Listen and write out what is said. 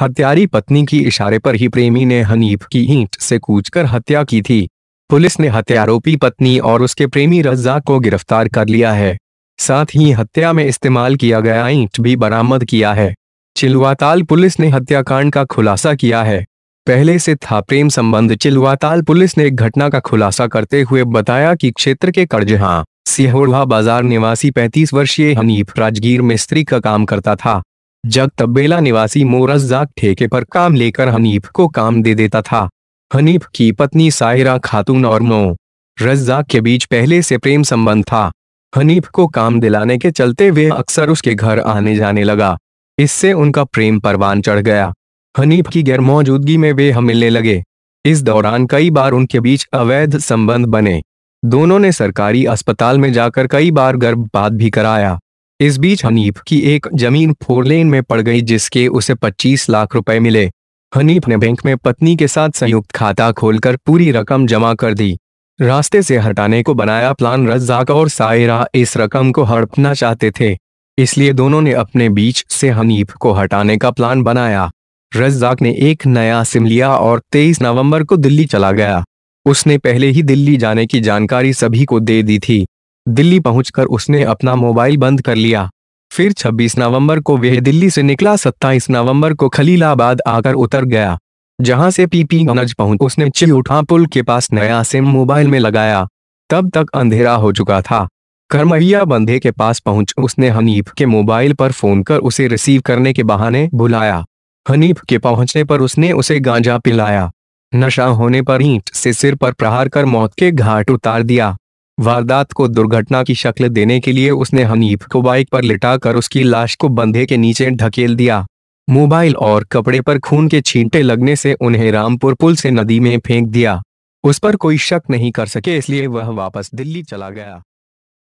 हत्यारी पत्नी की इशारे पर ही प्रेमी ने हनीफ की ईंट से कूचकर हत्या की थी पुलिस ने हत्यारोपी पत्नी और उसके प्रेमी रज्जा को गिरफ्तार कर लिया है साथ ही हत्या में इस्तेमाल किया गया ईंट भी बरामद किया है चिलवाताल पुलिस ने हत्याकांड का खुलासा किया है पहले से था प्रेम संबंध चिलवाताल पुलिस ने एक घटना का खुलासा करते हुए बताया कि क्षेत्र के कर्जहा सिहोड़वा बाजार निवासी 35 वर्षीय हनीफ राजगीर मिस्त्री का काम करता था जग तबेला निवासी मोरजाक ठेके पर काम लेकर हनीफ को काम दे देता था हनीफ की पत्नी साहिरा खातून और मो रजाक के बीच पहले से प्रेम संबंध था हनीफ को काम दिलाने के चलते वे अक्सर उसके घर आने जाने लगा इससे उनका प्रेम परवान चढ़ गया हनीफ की गैर मौजूदगी में वे हम मिलने लगे इस दौरान कई बार उनके बीच अवैध संबंध बने दोनों ने सरकारी अस्पताल में जाकर कई बार गर्भपात भी कराया इस बीच हनीफ की एक जमीन फोरलेन में पड़ गई जिसके उसे 25 लाख रुपए मिले हनीफ ने बैंक में पत्नी के साथ संयुक्त खाता खोलकर पूरी रकम जमा कर दी रास्ते से हटाने को बनाया प्लान रज्जाक और सायरा इस रकम को हड़पना चाहते थे इसलिए दोनों ने अपने बीच से हनीफ को हटाने का प्लान बनाया रज्जाक ने एक नया सिम लिया और 23 नवंबर को दिल्ली चला गया उसने पहले ही दिल्ली जाने की जानकारी सभी को दे दी थी दिल्ली पहुंचकर उसने अपना मोबाइल बंद कर लिया फिर 26 नवंबर को वह दिल्ली से निकला 27 नवंबर को खलीलाबाद आकर उतर गया जहां से पीपी पहुंच उसने चिलुठा पुल के पास नया सिम मोबाइल में लगाया तब तक अंधेरा हो चुका था करमैया बंधे के पास पहुंच उसने हनीफ के मोबाइल पर फोन कर उसे रिसीव करने के बहाने बुलाया हनीफ के पहुंचने पर उसने उसे गांजा पिलाया नशा होने पर ईंट से सिर पर प्रहार कर मौत के घाट उतार दिया वारदात को दुर्घटना की शक्ल देने के लिए उसने हनीफ को बाइक पर लिटाकर उसकी लाश को बंधे के नीचे ढकेल दिया मोबाइल और कपड़े पर खून के छींटे लगने से उन्हें रामपुर पुल से नदी में फेंक दिया उस पर कोई शक नहीं कर सके इसलिए वह वापस दिल्ली चला गया